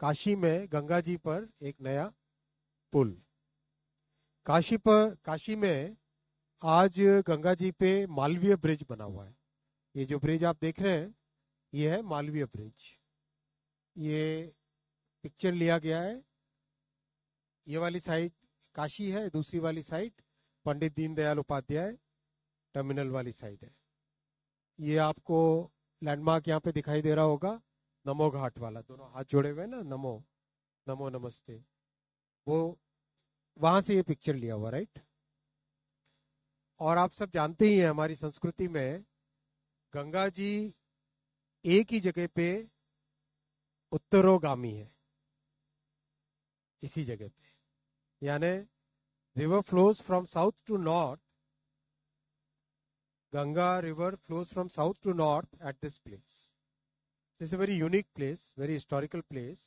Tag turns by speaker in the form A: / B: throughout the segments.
A: काशी में गंगा जी पर एक नया पुल काशी पर काशी में आज गंगा जी पे मालवीय ब्रिज बना हुआ है ये जो ब्रिज आप देख रहे हैं ये है मालवीय ब्रिज ये पिक्चर लिया गया है ये वाली साइड काशी है दूसरी वाली साइड पंडित दीनदयाल उपाध्याय टर्मिनल वाली साइड है ये आपको लैंडमार्क यहाँ पे दिखाई दे रहा होगा नमो घाट वाला दोनों हाथ जोड़े हुए ना नमो नमो नमस्ते वो वहां से ये पिक्चर लिया हुआ राइट और आप सब जानते ही हैं हमारी संस्कृति में गंगा जी एक ही जगह पे उत्तरोगामी है इसी जगह पे यानी river flows from south to north Ganga river flows from south to north at this place is a very unique place very historical place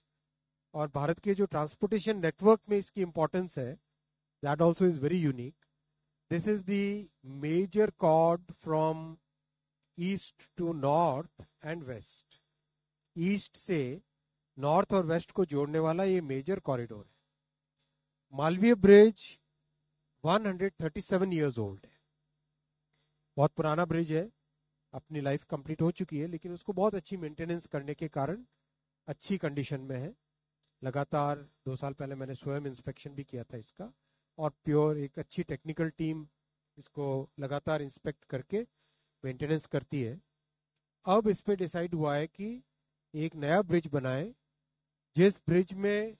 A: और भारत के जो ट्रांसपोर्टेशन नेटवर्क में इसकी इंपॉर्टेंस है that also is very unique this is the major cord from east to north and west east से north और west को जोड़ने वाला ये मेजर कॉरिडोर है मालवीय ब्रिज 137 इयर्स ओल्ड है बहुत पुराना ब्रिज है अपनी लाइफ कंप्लीट हो चुकी है लेकिन उसको बहुत अच्छी मेंटेनेंस करने के कारण अच्छी कंडीशन में है लगातार दो साल पहले मैंने स्वयं इंस्पेक्शन भी किया था इसका और प्योर एक अच्छी टेक्निकल टीम इसको लगातार इंस्पेक्ट करके मेंटेनेंस करती है अब इस पर डिसाइड हुआ है कि एक नया ब्रिज बनाए जिस ब्रिज में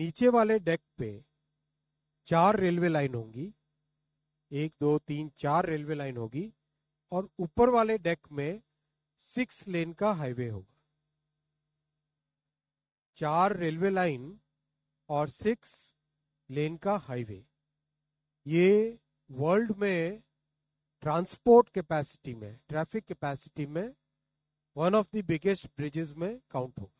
A: नीचे वाले डेक पे चार रेलवे लाइन होंगी एक दो तीन चार रेलवे लाइन होगी और ऊपर वाले डेक में सिक्स लेन का हाईवे होगा चार रेलवे लाइन और सिक्स लेन का हाईवे ये वर्ल्ड में ट्रांसपोर्ट कैपेसिटी में ट्रैफिक कैपेसिटी में one of the biggest bridges में काउंट होगा